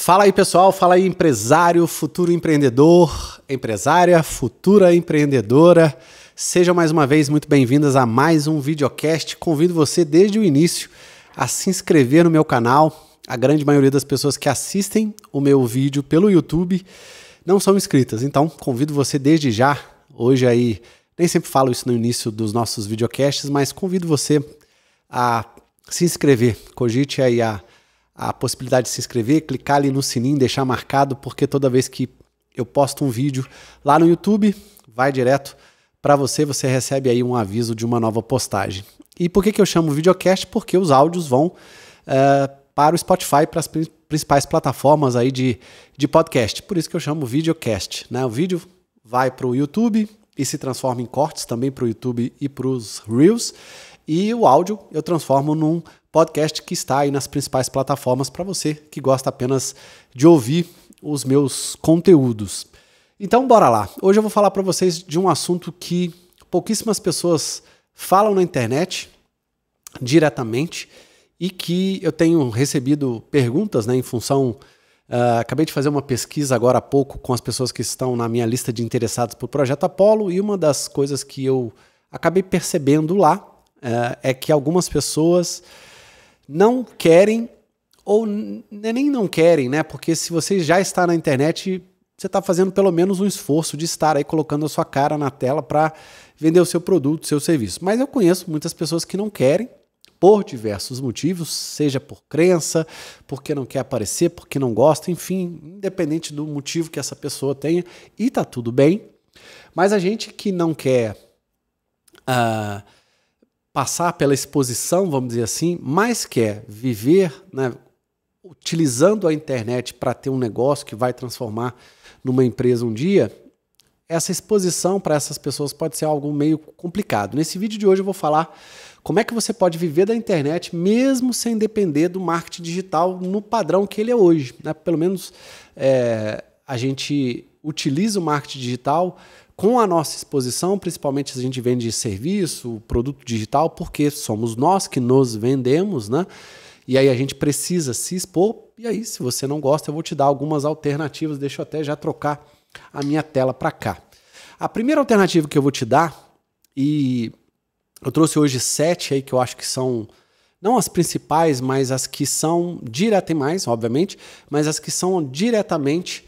Fala aí, pessoal. Fala aí, empresário, futuro empreendedor, empresária, futura empreendedora. Sejam mais uma vez muito bem-vindas a mais um videocast. Convido você desde o início a se inscrever no meu canal. A grande maioria das pessoas que assistem o meu vídeo pelo YouTube não são inscritas. Então, convido você desde já, hoje aí, nem sempre falo isso no início dos nossos videocasts, mas convido você a se inscrever. Cogite aí a a possibilidade de se inscrever, clicar ali no sininho, deixar marcado, porque toda vez que eu posto um vídeo lá no YouTube, vai direto para você, você recebe aí um aviso de uma nova postagem. E por que, que eu chamo videocast? Porque os áudios vão uh, para o Spotify, para as principais plataformas aí de, de podcast. Por isso que eu chamo videocast. Né? O vídeo vai para o YouTube e se transforma em cortes também para o YouTube e para os Reels. E o áudio eu transformo num podcast que está aí nas principais plataformas para você que gosta apenas de ouvir os meus conteúdos. Então, bora lá. Hoje eu vou falar para vocês de um assunto que pouquíssimas pessoas falam na internet diretamente e que eu tenho recebido perguntas né, em função. Uh, acabei de fazer uma pesquisa agora há pouco com as pessoas que estão na minha lista de interessados por Projeto Apollo e uma das coisas que eu acabei percebendo lá uh, é que algumas pessoas não querem, ou né, nem não querem, né? Porque se você já está na internet, você está fazendo pelo menos um esforço de estar aí colocando a sua cara na tela para vender o seu produto, seu serviço. Mas eu conheço muitas pessoas que não querem, por diversos motivos, seja por crença, porque não quer aparecer, porque não gosta, enfim, independente do motivo que essa pessoa tenha, e tá tudo bem. Mas a gente que não quer uh, passar pela exposição, vamos dizer assim, mas quer é viver né, utilizando a internet para ter um negócio que vai transformar numa empresa um dia, essa exposição para essas pessoas pode ser algo meio complicado. Nesse vídeo de hoje eu vou falar como é que você pode viver da internet mesmo sem depender do marketing digital no padrão que ele é hoje. Né? Pelo menos é, a gente utiliza o marketing digital com a nossa exposição, principalmente se a gente vende serviço, produto digital, porque somos nós que nos vendemos, né? E aí a gente precisa se expor. E aí, se você não gosta, eu vou te dar algumas alternativas. Deixa eu até já trocar a minha tela para cá. A primeira alternativa que eu vou te dar, e eu trouxe hoje sete aí que eu acho que são não as principais, mas as que são diretamente, mais, obviamente, mas as que são diretamente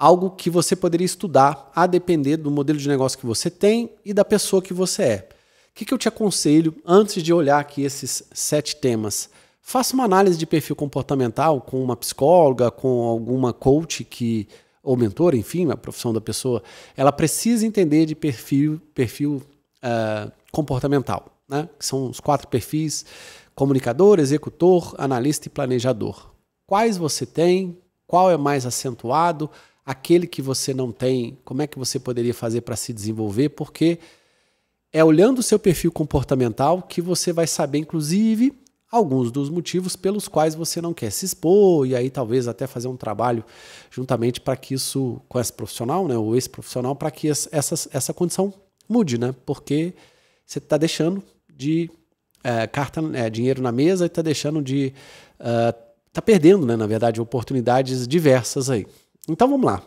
algo que você poderia estudar a depender do modelo de negócio que você tem e da pessoa que você é. O que, que eu te aconselho antes de olhar aqui esses sete temas? Faça uma análise de perfil comportamental com uma psicóloga, com alguma coach que ou mentor, enfim, a profissão da pessoa, ela precisa entender de perfil, perfil uh, comportamental, né? Que são os quatro perfis: comunicador, executor, analista e planejador. Quais você tem? Qual é mais acentuado? aquele que você não tem, como é que você poderia fazer para se desenvolver, porque é olhando o seu perfil comportamental que você vai saber, inclusive, alguns dos motivos pelos quais você não quer se expor e aí talvez até fazer um trabalho juntamente para que isso com esse profissional, né, ou esse profissional, para que essa, essa condição mude, né? Porque você está deixando de é, carta, é, dinheiro na mesa e está deixando de está eh, perdendo, né, na verdade, oportunidades diversas aí. Então vamos lá.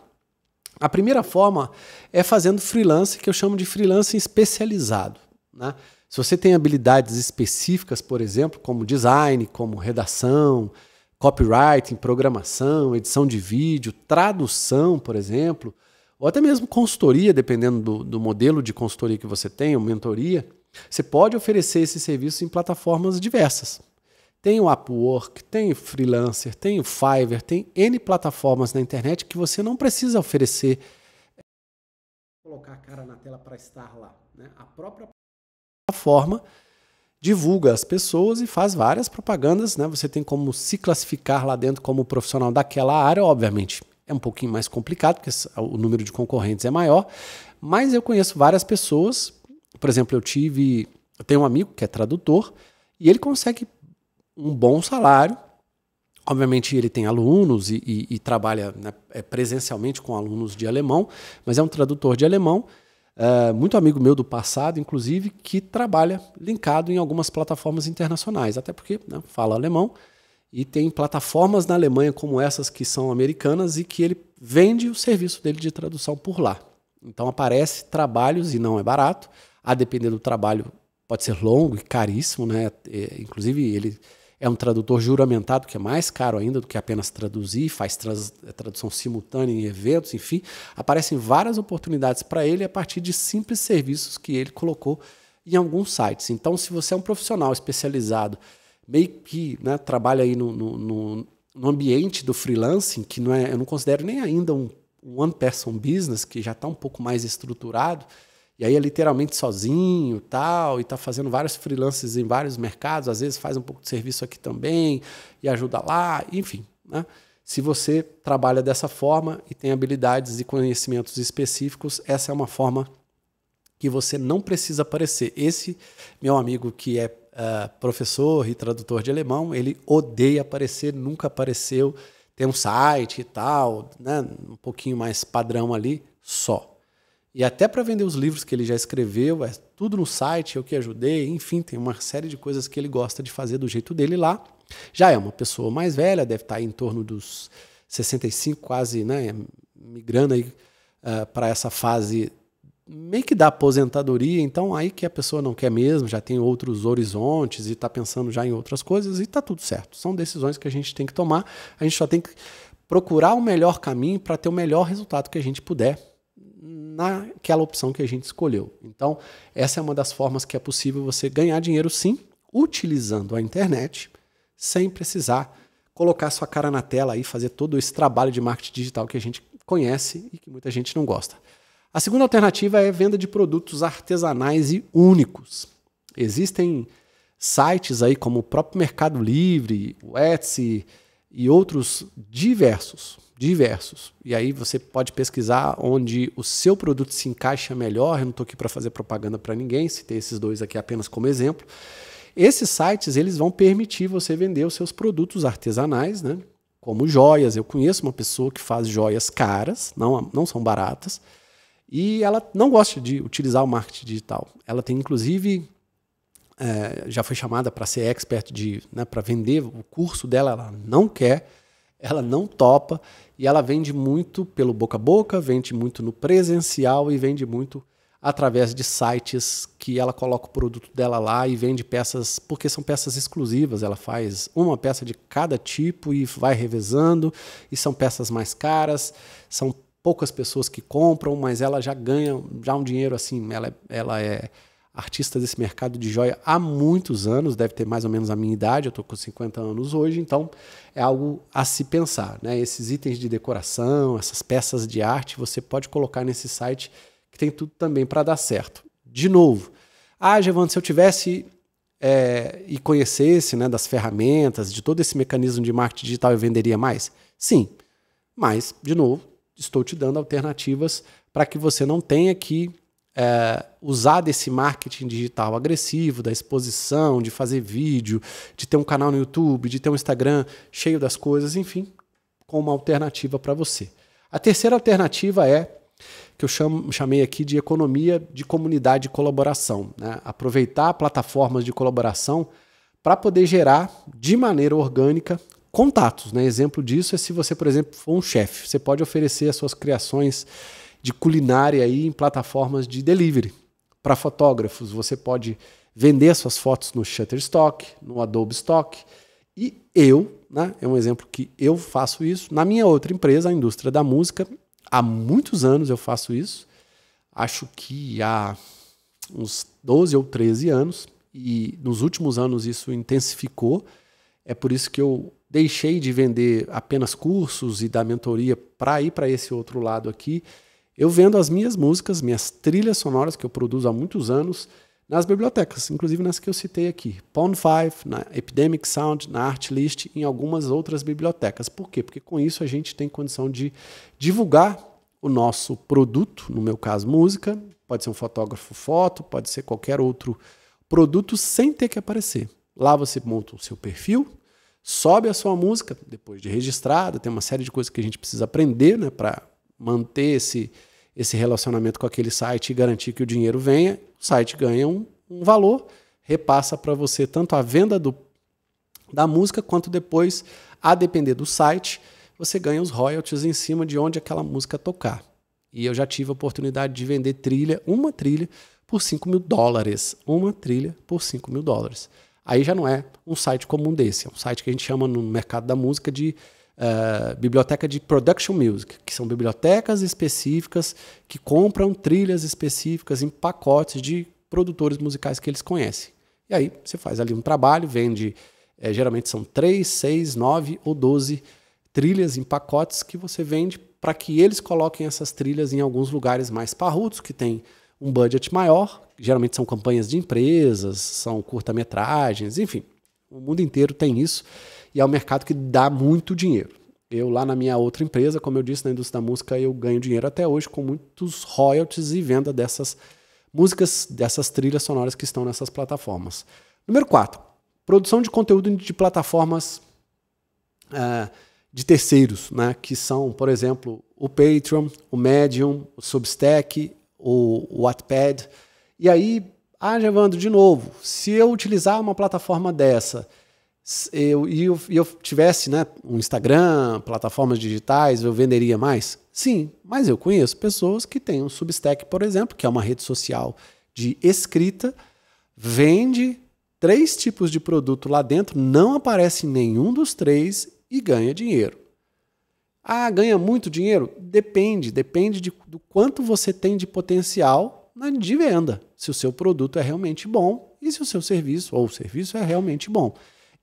A primeira forma é fazendo freelance, que eu chamo de freelance especializado. Né? Se você tem habilidades específicas, por exemplo, como design, como redação, copywriting, programação, edição de vídeo, tradução, por exemplo, ou até mesmo consultoria, dependendo do, do modelo de consultoria que você tem, ou mentoria, você pode oferecer esse serviço em plataformas diversas. Tem o Upwork, tem o Freelancer, tem o Fiverr, tem N plataformas na internet que você não precisa oferecer. Colocar a cara na tela para estar lá. Né? A própria plataforma divulga as pessoas e faz várias propagandas. Né? Você tem como se classificar lá dentro como profissional daquela área, obviamente. É um pouquinho mais complicado, porque o número de concorrentes é maior, mas eu conheço várias pessoas. Por exemplo, eu tive. Eu tenho um amigo que é tradutor e ele consegue um bom salário. Obviamente, ele tem alunos e, e, e trabalha né, é, presencialmente com alunos de alemão, mas é um tradutor de alemão, uh, muito amigo meu do passado, inclusive, que trabalha linkado em algumas plataformas internacionais, até porque né, fala alemão e tem plataformas na Alemanha como essas que são americanas e que ele vende o serviço dele de tradução por lá. Então aparece trabalhos e não é barato, a depender do trabalho pode ser longo e caríssimo, né? É, inclusive ele é um tradutor juramentado, que é mais caro ainda do que apenas traduzir, faz trans, é, tradução simultânea em eventos, enfim. Aparecem várias oportunidades para ele a partir de simples serviços que ele colocou em alguns sites. Então, se você é um profissional especializado, meio que né, trabalha aí no, no, no, ambiente do freelancing, que não é, eu não considero nem ainda um one-person business, que já está um pouco mais estruturado, e aí é literalmente sozinho tal, e tá fazendo vários freelances em vários mercados, às vezes faz um pouco de serviço aqui também e ajuda lá, enfim. Né? Se você trabalha dessa forma e tem habilidades e conhecimentos específicos, essa é uma forma que você não precisa aparecer. Esse meu amigo que é uh, professor e tradutor de alemão, ele odeia aparecer, nunca apareceu, tem um site e tal, né? um pouquinho mais padrão ali, só. E até para vender os livros que ele já escreveu, é tudo no site, eu que ajudei, enfim, tem uma série de coisas que ele gosta de fazer do jeito dele lá. Já é uma pessoa mais velha, deve estar tá em torno dos 65, quase, né, migrando aí uh, ah, para essa fase meio que da aposentadoria, então aí que a pessoa não quer mesmo, já tem outros horizontes e está pensando já em outras coisas e está tudo certo. São decisões que a gente tem que tomar, a gente só tem que procurar o melhor caminho para ter o melhor resultado que a gente puder naquela opção que a gente escolheu. Então, essa é uma das formas que é possível você ganhar dinheiro sim, utilizando a internet, sem precisar colocar sua cara na tela e fazer todo esse trabalho de marketing digital que a gente conhece e que muita gente não gosta. A segunda alternativa é venda de produtos artesanais e únicos. Existem sites aí como o próprio Mercado Livre, o Etsy e outros diversos diversos. E aí você pode pesquisar onde o seu produto se encaixa melhor. Eu não estou aqui para fazer propaganda para ninguém, citei esses dois aqui apenas como exemplo. Esses sites eles vão permitir você vender os seus produtos artesanais, né? como joias. Eu conheço uma pessoa que faz joias caras, não, não são baratas, e ela não gosta de utilizar o marketing digital. Ela tem, inclusive, é, já foi chamada para ser expert de, né, para vender o curso dela, ela não quer ela não topa e ela vende muito pelo boca a boca, vende muito no presencial e vende muito através de sites que ela coloca o produto dela lá e vende peças, porque são peças exclusivas, ela faz uma peça de cada tipo e vai revezando, e são peças mais caras, são poucas pessoas que compram, mas ela já ganha já um dinheiro assim, ela, é, ela é artista desse mercado de joia há muitos anos, deve ter mais ou menos a minha idade, eu estou com 50 anos hoje, então é algo a se pensar. Né? Esses itens de decoração, essas peças de arte, você pode colocar nesse site que tem tudo também para dar certo. De novo, ah, Giovanni, se eu tivesse é, e conhecesse né, das ferramentas, de todo esse mecanismo de marketing digital, eu venderia mais? Sim, mas, de novo, estou te dando alternativas para que você não tenha que é, usar desse marketing digital agressivo, da exposição, de fazer vídeo, de ter um canal no YouTube, de ter um Instagram cheio das coisas, enfim, com uma alternativa para você. A terceira alternativa é que eu chamo, chamei aqui de economia de comunidade e colaboração. Né? Aproveitar plataformas de colaboração para poder gerar de maneira orgânica contatos. Né? Exemplo disso é se você, por exemplo, for um chefe, você pode oferecer as suas criações de culinária aí em plataformas de delivery. Para fotógrafos, você pode vender suas fotos no Shutterstock, no Adobe Stock. E eu, né, é um exemplo que eu faço isso. Na minha outra empresa, a indústria da música, há muitos anos eu faço isso. Acho que há uns 12 ou 13 anos. E nos últimos anos isso intensificou. É por isso que eu deixei de vender apenas cursos e da mentoria para ir para esse outro lado aqui eu vendo as minhas músicas, minhas trilhas sonoras que eu produzo há muitos anos nas bibliotecas, inclusive nas que eu citei aqui, Pond 5, na Epidemic Sound, na Artlist e em algumas outras bibliotecas. Por quê? Porque com isso a gente tem condição de divulgar o nosso produto, no meu caso música, pode ser um fotógrafo foto, pode ser qualquer outro produto sem ter que aparecer. Lá você monta o seu perfil, sobe a sua música, depois de registrada, tem uma série de coisas que a gente precisa aprender né, para manter esse, esse relacionamento com aquele site e garantir que o dinheiro venha, o site ganha um, um valor, repassa para você tanto a venda do, da música quanto depois, a depender do site, você ganha os royalties em cima de onde aquela música tocar. E eu já tive a oportunidade de vender trilha, uma trilha, por 5 mil dólares. Uma trilha por 5 mil dólares. Aí já não é um site comum desse, é um site que a gente chama no mercado da música de eh, biblioteca de production music, que são bibliotecas específicas que compram trilhas específicas em pacotes de produtores musicais que eles conhecem. E aí você faz ali um trabalho, vende, é, geralmente são 3, 6, 9 ou 12 trilhas em pacotes que você vende para que eles coloquem essas trilhas em alguns lugares mais parrudos, que tem um budget maior, geralmente são campanhas de empresas, são curta-metragens, enfim. O mundo inteiro tem isso e é um mercado que dá muito dinheiro. Eu, lá na minha outra empresa, como eu disse, na indústria da música, eu ganho dinheiro até hoje com muitos royalties e venda dessas músicas, dessas trilhas sonoras que estão nessas plataformas. Número 4. Produção de conteúdo de plataformas uh, de terceiros, né? que são, por exemplo, o Patreon, o Medium, o Substack, o Wattpad. E aí, ah, Gervando, de novo, se eu utilizar uma plataforma dessa eu, e eu, eu, tivesse né, um Instagram, plataformas digitais, eu venderia mais? Sim, mas eu conheço pessoas que têm um Substack, por exemplo, que é uma rede social de escrita, vende três tipos de produto lá dentro, não aparece nenhum dos três e ganha dinheiro. Ah, ganha muito dinheiro? Depende, depende de, do quanto você tem de potencial na, de venda, se o seu produto é realmente bom e se o seu serviço ou serviço é realmente bom.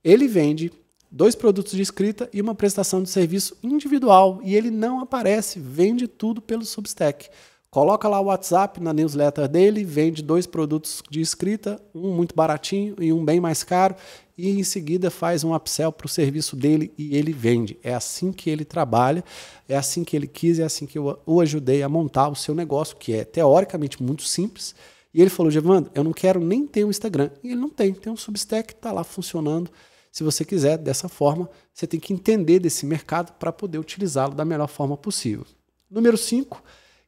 Ele vende dois produtos de escrita e uma prestação de serviço individual e ele não aparece, vende tudo pelo Substack. Coloca lá o WhatsApp na newsletter dele, vende dois produtos de escrita, um muito baratinho e um bem mais caro, e em seguida faz um upsell para o serviço dele e ele vende. É assim que ele trabalha, é assim que ele quis, é assim que eu o ajudei a montar o seu negócio, que é teoricamente muito simples. E ele falou, Giovanni, eu não quero nem ter um Instagram. E ele não tem, tem um Substack que está lá funcionando se você quiser, dessa forma, você tem que entender desse mercado para poder utilizá-lo da melhor forma possível. Número 5,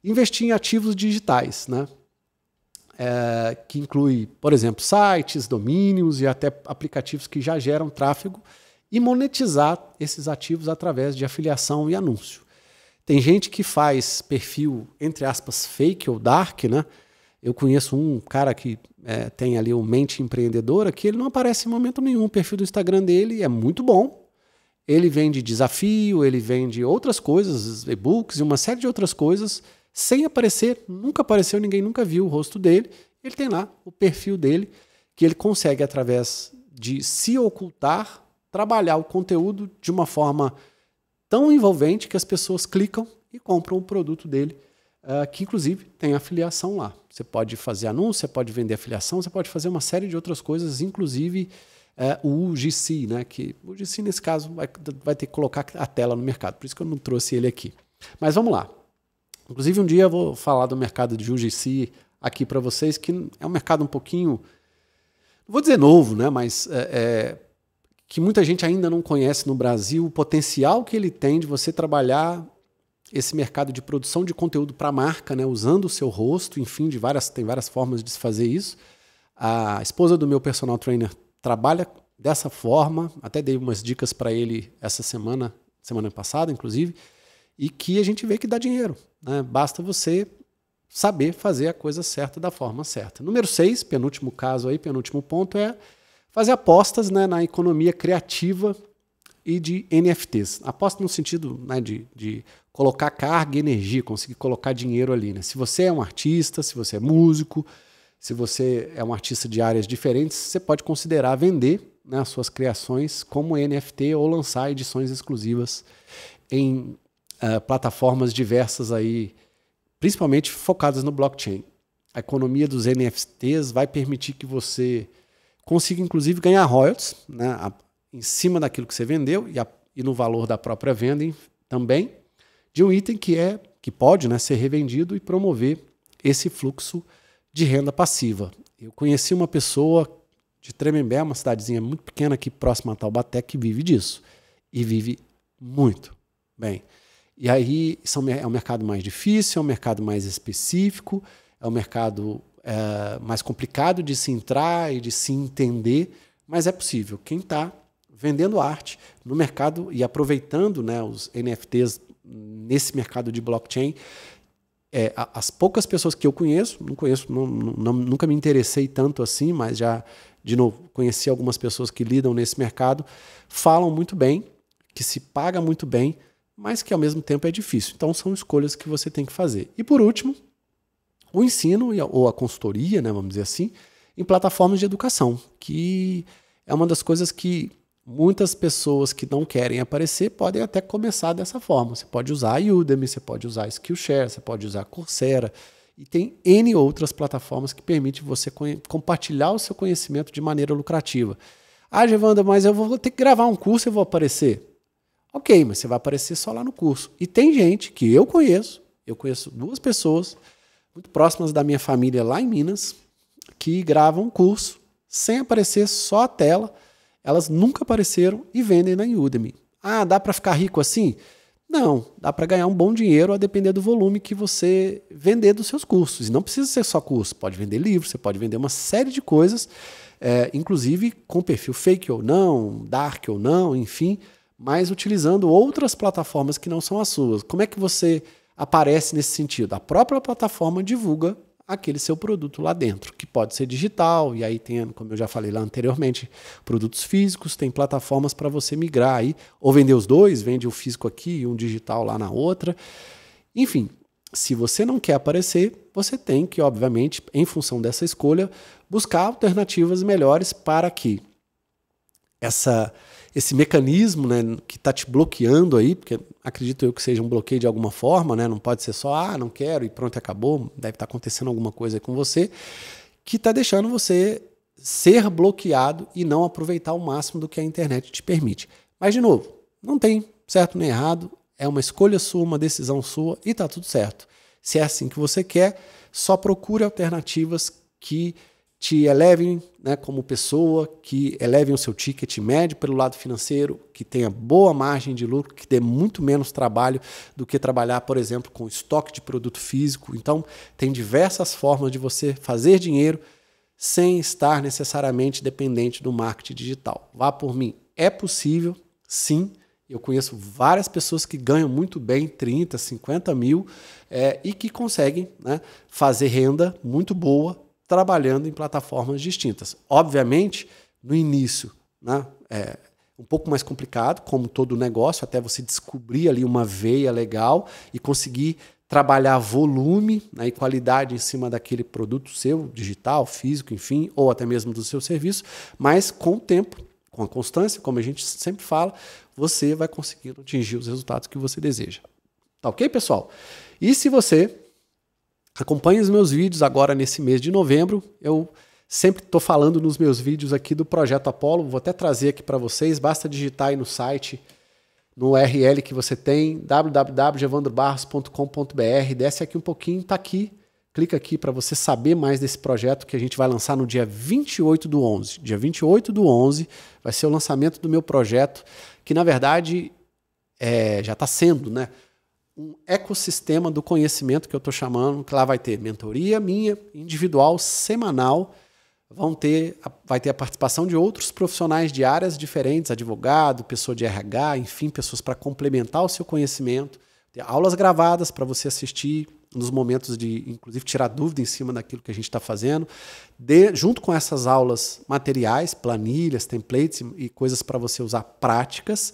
investir em ativos digitais, né? É, que inclui, por exemplo, sites, domínios e até aplicativos que já geram tráfego e monetizar esses ativos através de afiliação e anúncio. Tem gente que faz perfil, entre aspas, fake ou dark, né? Eu conheço um cara que é, tem ali uma Mente Empreendedora, que ele não aparece em momento nenhum. O perfil do Instagram dele é muito bom. Ele vende desafio, ele vende outras coisas, e-books e uma série de outras coisas, sem aparecer. Nunca apareceu, ninguém nunca viu o rosto dele. Ele tem lá o perfil dele, que ele consegue, através de se ocultar, trabalhar o conteúdo de uma forma tão envolvente que as pessoas clicam e compram o produto dele uh, que inclusive tem afiliação lá. Você pode fazer anúncio, você pode vender afiliação, você pode fazer uma série de outras coisas, inclusive uh, o UGC, né? Que o UGC, nesse caso, vai, vai ter que colocar a tela no mercado. Por isso que eu não trouxe ele aqui. Mas vamos lá. Inclusive, um dia eu vou falar do mercado de UGC aqui para vocês, que é um mercado um pouquinho. Não vou dizer novo, né? Mas é, é, que muita gente ainda não conhece no Brasil o potencial que ele tem de você trabalhar esse mercado de produção de conteúdo para marca, né, usando o seu rosto, enfim, de várias, tem várias formas de se fazer isso. A esposa do meu personal trainer trabalha dessa forma, até dei umas dicas para ele essa semana, semana passada, inclusive, e que a gente vê que dá dinheiro. Né? Basta você saber fazer a coisa certa da forma certa. Número seis, penúltimo caso aí, penúltimo ponto, é fazer apostas né, na economia criativa e de NFTs. Aposta no sentido né, de, de, colocar carga e energia, conseguir colocar dinheiro ali. Né? Se você é um artista, se você é músico, se você é um artista de áreas diferentes, você pode considerar vender né, as suas criações como NFT ou lançar edições exclusivas em uh, plataformas diversas aí, principalmente focadas no blockchain. A economia dos NFTs vai permitir que você consiga, inclusive, ganhar royalties. Né? em cima daquilo que você vendeu e, a, e no valor da própria venda também de um item que é que pode né, ser revendido e promover esse fluxo de renda passiva. Eu conheci uma pessoa de Tremembé, uma cidadezinha muito pequena aqui próxima a Taubaté, que vive disso e vive muito bem. E aí são, é, é um mercado mais difícil, é um mercado mais específico, é um mercado é, mais complicado de se entrar e de se entender, mas é possível. Quem está vendendo arte no mercado e aproveitando né, os NFTs nesse mercado de blockchain. É, as poucas pessoas que eu conheço, não conheço, não, não, nunca me interessei tanto assim, mas já, de novo, conheci algumas pessoas que lidam nesse mercado, falam muito bem, que se paga muito bem, mas que ao mesmo tempo é difícil. Então são escolhas que você tem que fazer. E por último, o ensino ou a consultoria, né, vamos dizer assim, em plataformas de educação, que é uma das coisas que Muitas pessoas que não querem aparecer podem até começar dessa forma. Você pode usar a Udemy, você pode usar a Skillshare, você pode usar a Coursera. E tem N outras plataformas que permitem você compartilhar o seu conhecimento de maneira lucrativa. Ah, Gevanda, mas eu vou ter que gravar um curso e vou aparecer. Ok, mas você vai aparecer só lá no curso. E tem gente que eu conheço, eu conheço duas pessoas muito próximas da minha família lá em Minas, que gravam um curso sem aparecer só a tela elas nunca apareceram e vendem na Udemy. Ah, dá para ficar rico assim? Não, dá para ganhar um bom dinheiro a depender do volume que você vender dos seus cursos. E não precisa ser só curso, pode vender livro, você pode vender uma série de coisas, é, inclusive com perfil fake ou não, dark ou não, enfim, mas utilizando outras plataformas que não são as suas. Como é que você aparece nesse sentido? A própria plataforma divulga aquele seu produto lá dentro, que pode ser digital, e aí tem, como eu já falei lá anteriormente, produtos físicos, tem plataformas para você migrar aí, ou vender os dois, vende o físico aqui e um digital lá na outra. Enfim, se você não quer aparecer, você tem que, obviamente, em função dessa escolha, buscar alternativas melhores para que essa esse mecanismo né, que está te bloqueando aí, porque acredito eu que seja um bloqueio de alguma forma, né? Não pode ser só, ah, não quero e pronto, acabou. Deve estar tá acontecendo alguma coisa com você, que está deixando você ser bloqueado e não aproveitar o máximo do que a internet te permite. Mas, de novo, não tem certo nem errado, é uma escolha sua, uma decisão sua e está tudo certo. Se é assim que você quer, só procure alternativas que te elevem né, como pessoa, que elevem o seu ticket médio pelo lado financeiro, que tenha boa margem de lucro, que dê muito menos trabalho do que trabalhar, por exemplo, com estoque de produto físico. Então, tem diversas formas de você fazer dinheiro sem estar necessariamente dependente do marketing digital. Vá por mim, é possível, sim. Eu conheço várias pessoas que ganham muito bem, 30, 50 mil, é, e que conseguem né, fazer renda muito boa trabalhando em plataformas distintas. Obviamente, no início, né, é um pouco mais complicado, como todo negócio, até você descobrir ali uma veia legal e conseguir trabalhar volume né, e qualidade em cima daquele produto seu, digital, físico, enfim, ou até mesmo do seu serviço, mas com o tempo, com a constância, como a gente sempre fala, você vai conseguindo atingir os resultados que você deseja. Tá ok, pessoal? E se você Acompanhe os meus vídeos agora nesse mês de novembro. Eu sempre estou falando nos meus vídeos aqui do Projeto Apollo. Vou até trazer aqui para vocês. Basta digitar aí no site, no URL que você tem, www.evandrobarros.com.br. Desce aqui um pouquinho, está aqui. Clica aqui para você saber mais desse projeto que a gente vai lançar no dia 28 do 11. Dia 28 do 11 vai ser o lançamento do meu projeto, que na verdade é, já está sendo, né? um ecossistema do conhecimento que eu estou chamando, que lá vai ter mentoria minha, individual, semanal, vão ter, vai ter a participação de outros profissionais de áreas diferentes, advogado, pessoa de RH, enfim, pessoas para complementar o seu conhecimento, ter aulas gravadas para você assistir nos momentos de, inclusive, tirar dúvida em cima daquilo que a gente está fazendo, de, junto com essas aulas materiais, planilhas, templates e, e coisas para você usar práticas,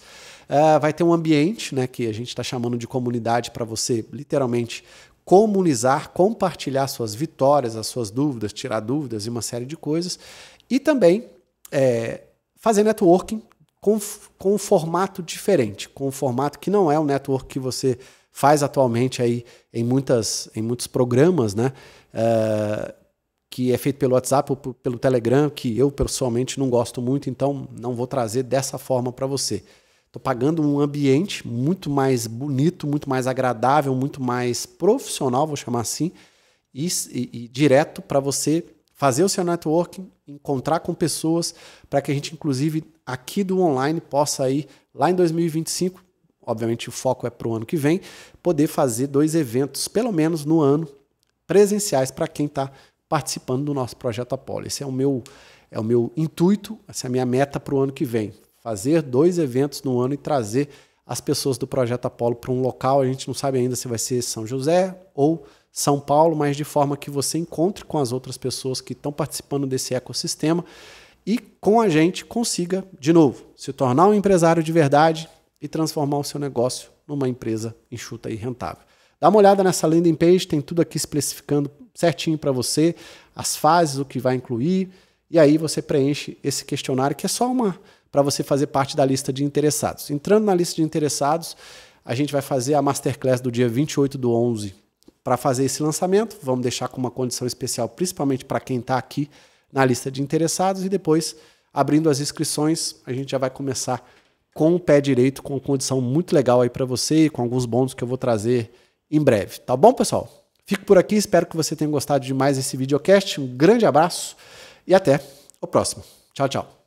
Uh, vai ter um ambiente, né, que a gente está chamando de comunidade para você literalmente comunizar, compartilhar suas vitórias, as suas dúvidas, tirar dúvidas e uma série de coisas. E também é, fazer networking com, com um formato diferente, com um formato que não é o network que você faz atualmente aí em, muitas, em muitos programas, né? Uh, que é feito pelo WhatsApp ou pelo Telegram, que eu pessoalmente não gosto muito, então não vou trazer dessa forma para você. Estou pagando um ambiente muito mais bonito, muito mais agradável, muito mais profissional, vou chamar assim, e, e, e direto para você fazer o seu networking, encontrar com pessoas, para que a gente, inclusive, aqui do online possa ir lá em 2025, obviamente o foco é para o ano que vem, poder fazer dois eventos, pelo menos no ano, presenciais para quem está participando do nosso projeto Apollo. Esse é o meu, é o meu intuito, essa é a minha meta para o ano que vem fazer dois eventos no ano e trazer as pessoas do Projeto Apolo para um local. A gente não sabe ainda se vai ser São José ou São Paulo, mas de forma que você encontre com as outras pessoas que estão participando desse ecossistema e com a gente consiga, de novo, se tornar um empresário de verdade e transformar o seu negócio numa empresa enxuta e rentável. Dá uma olhada nessa landing page, tem tudo aqui especificando certinho para você, as fases, o que vai incluir, e aí você preenche esse questionário que é só uma para você fazer parte da lista de interessados. Entrando na lista de interessados, a gente vai fazer a masterclass do dia 28 do 11 para fazer esse lançamento. Vamos deixar com uma condição especial, principalmente para quem está aqui na lista de interessados. E depois, abrindo as inscrições, a gente já vai começar com o pé direito, com uma condição muito legal aí para você, com alguns bônus que eu vou trazer em breve. Tá bom, pessoal? Fico por aqui, espero que você tenha gostado de mais esse videocast. Um grande abraço e até o próximo. Tchau, tchau.